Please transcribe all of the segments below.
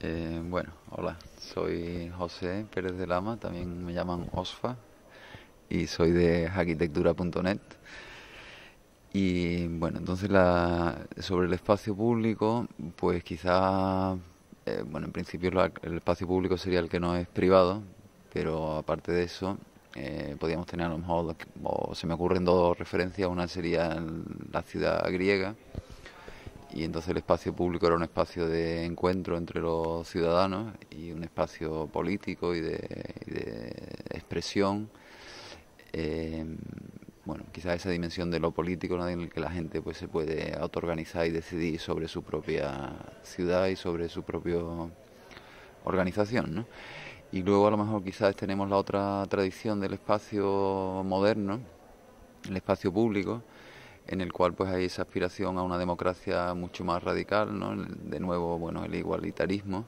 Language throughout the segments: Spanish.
Eh, bueno, hola, soy José Pérez de Lama, también me llaman OSFA y soy de arquitectura.net. Y bueno, entonces sobre el espacio público, pues quizás, eh, bueno, en principio el espacio público sería el que no es privado, pero aparte de eso, eh, podríamos tener a lo mejor, o se me ocurren dos referencias, una sería la ciudad griega, y entonces el espacio público era un espacio de encuentro entre los ciudadanos y un espacio político y de, expresión. Eh, bueno, quizás esa dimensión de lo político en el que la gente pues se puede autoorganizar y decidir sobre su propia ciudad y sobre su propia organización, ¿no? Y luego a lo mejor quizás tenemos la otra tradición del espacio moderno, el espacio público, en el cual pues hay esa aspiración a una democracia mucho más radical, ¿no? de nuevo bueno el igualitarismo,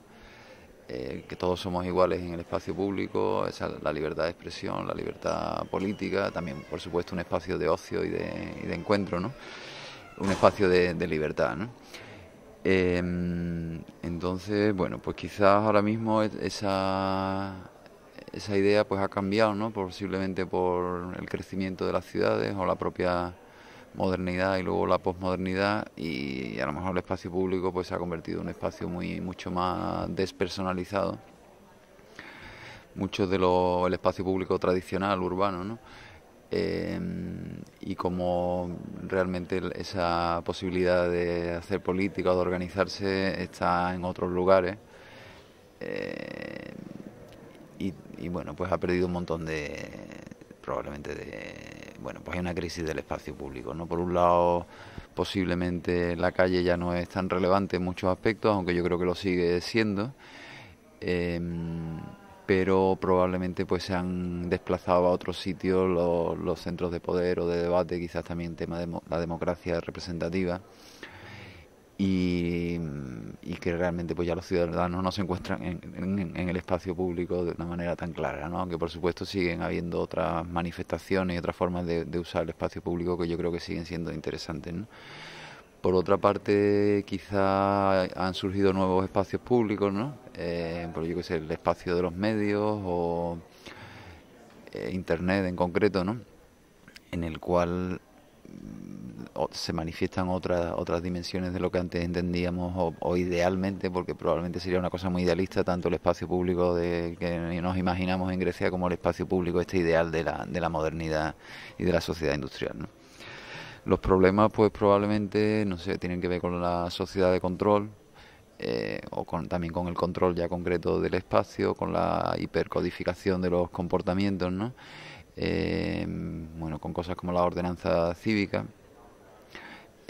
eh, que todos somos iguales en el espacio público, esa, la libertad de expresión, la libertad política, también por supuesto un espacio de ocio y de, encuentro, ¿no? un espacio de, libertad. ¿no? Em, entonces, bueno, pues quizás ahora mismo esa, esa idea pues ha cambiado, ¿no? posiblemente por el crecimiento de las ciudades o la propia modernidad y luego la posmodernidad y, a lo mejor el espacio público pues se ha convertido en un espacio muy mucho más despersonalizado mucho de lo el espacio público tradicional urbano ¿no? Eh, y como realmente esa posibilidad de hacer política o de organizarse está en otros lugares eh, y, y bueno pues ha perdido un montón de probablemente de bueno, pues hay una crisis del espacio público, ¿no? Por un lado, posiblemente la calle ya no es tan relevante en muchos aspectos, aunque yo creo que lo sigue siendo, em, pero probablemente pues se han desplazado a otros sitios los, los centros de poder o de debate, quizás también tema de la democracia representativa y que realmente pues ya los ciudadanos no se encuentran en, el espacio público de una manera tan clara, ¿no? aunque por supuesto siguen habiendo otras manifestaciones y otras formas de, usar el espacio público que yo creo que siguen siendo interesantes. Por otra parte, quizá han surgido nuevos espacios públicos, ¿no? Eh, por el espacio de los medios o eh, Internet en concreto, ¿no? En el cual se manifiestan otras, otras dimensiones de lo que antes entendíamos o, idealmente, porque probablemente sería una cosa muy idealista, tanto el espacio público de, que nos imaginamos en Grecia como el espacio público, este ideal de la, de la modernidad y de la sociedad industrial. Los problemas, pues probablemente, no sé, tienen que ver con la sociedad de control, eh, o con, también con el control ya concreto del espacio, con la hipercodificación de los comportamientos, ¿no? Eh, bueno, con cosas como la ordenanza cívica.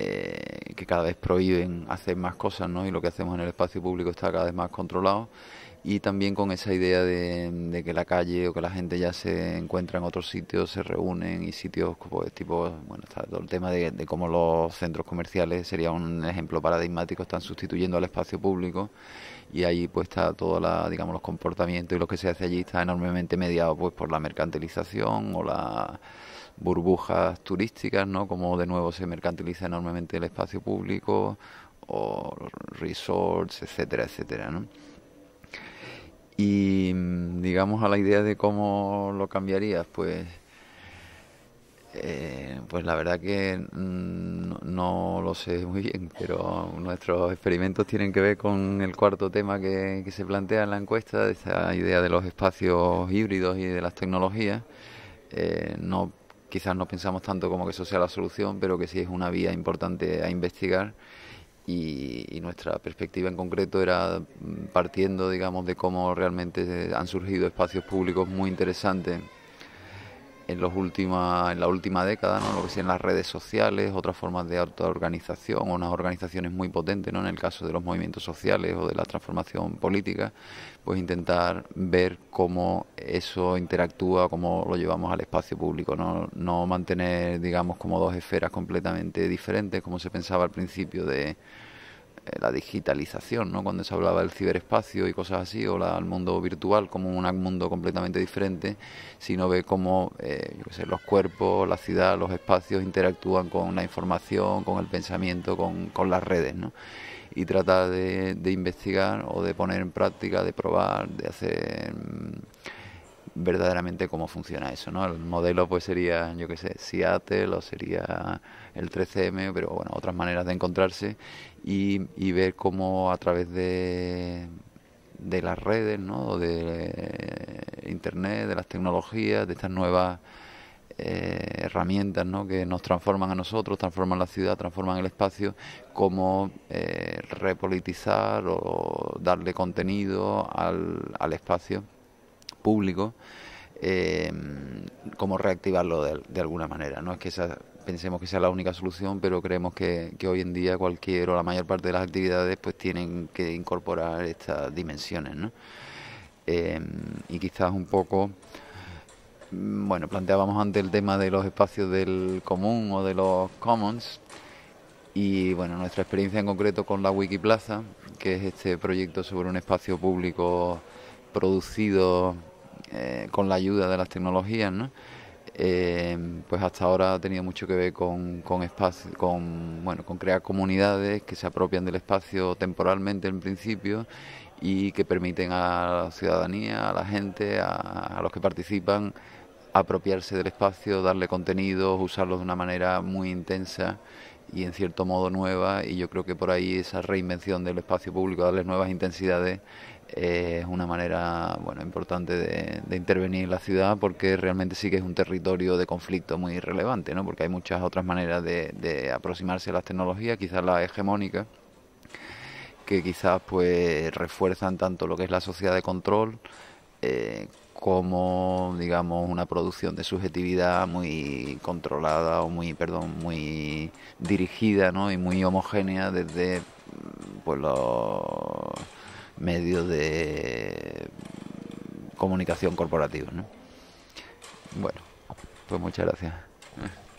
Eh, que cada vez prohíben hacer más cosas, ¿no? Y lo que hacemos en el espacio público está cada vez más controlado. Y también con esa idea de, que la calle o que la gente ya se encuentra en otros sitios, se reúnen y sitios como como pues, tipo, bueno, está todo el tema de, de cómo los centros comerciales sería un ejemplo paradigmático, están sustituyendo al espacio público y ahí pues está todo la, digamos los comportamientos y lo que se hace allí está enormemente mediado pues por la mercantilización o la burbujas turísticas, ¿no? Como de nuevo se mercantiliza enormemente el espacio público o resorts, etcétera, etcétera, ¿no? Y mm, digamos a la idea de cómo lo cambiarías, pues eh, pues la verdad que mm, no, lo sé muy bien, pero nuestros experimentos tienen que ver con el cuarto tema que, se plantea en la encuesta, esa esta idea de los espacios híbridos y de las tecnologías. Eh, no quizás no pensamos tanto como que eso sea la solución, pero que sí es una vía importante a investigar. Y, y, nuestra perspectiva en concreto era mm, partiendo, digamos, de cómo realmente han surgido espacios públicos muy interesantes en, los en la última década, ¿no? lo que en las redes sociales, otras formas de autoorganización, unas organizaciones muy potentes, ¿no? en el caso de los movimientos sociales o de la transformación política, pues intentar ver cómo eso interactúa, cómo lo llevamos al espacio público, no, no mantener, digamos, como dos esferas completamente diferentes, como se pensaba al principio de eh, la digitalización, ¿no? cuando se hablaba del ciberespacio y cosas así, o el mundo virtual como un mundo completamente diferente, sino ve cómo eh, los cuerpos, la ciudad, los espacios interactúan con la información, con el pensamiento, con, las redes. ¿no? Y trata de, investigar o de poner en práctica, de probar, de hacer... Mm, verdaderamente cómo funciona eso, ¿no? El modelo pues sería, yo qué sé, Seattle o sería el 3CM, pero bueno, otras maneras de encontrarse y, ver cómo a través de, de las redes, ¿no? De eh, Internet, de las tecnologías, de estas nuevas eh, herramientas ¿no? que nos transforman a nosotros, transforman la ciudad, transforman el espacio, como eh, repolitizar o darle contenido al, al espacio público, eh, ...cómo reactivarlo de, alguna manera. No es que esa, pensemos que sea la única solución, pero creemos que, hoy en día cualquier o la mayor parte de las actividades pues tienen que incorporar estas dimensiones. ¿no? Eh, y quizás un poco mm, bueno, planteábamos antes el tema de los espacios del común o de los commons y bueno, nuestra experiencia en concreto con la Wikiplaza, que es este proyecto sobre un espacio público producido eh, con la ayuda de las tecnologías, eh, pues hasta ahora ha tenido mucho que ver con, con, espacio, con, bueno, con crear comunidades que se apropian del espacio temporalmente en principio y que permiten a la ciudadanía, a la gente, a, los que participan apropiarse del espacio, darle contenido, usarlo de una manera muy intensa y en cierto modo nueva y yo creo que por ahí esa reinvención del espacio público, darles nuevas intensidades, es una manera bueno importante de, intervenir en la ciudad porque realmente sí que es un territorio de conflicto muy relevante, ¿no? porque hay muchas otras maneras de, aproximarse a las tecnologías, quizás la hegemónica que quizás pues refuerzan tanto lo que es la sociedad de control eh, como digamos una producción de subjetividad muy controlada o muy perdón muy dirigida y muy homogénea desde mm, pues los medios de comunicación corporativa bueno pues muchas gracias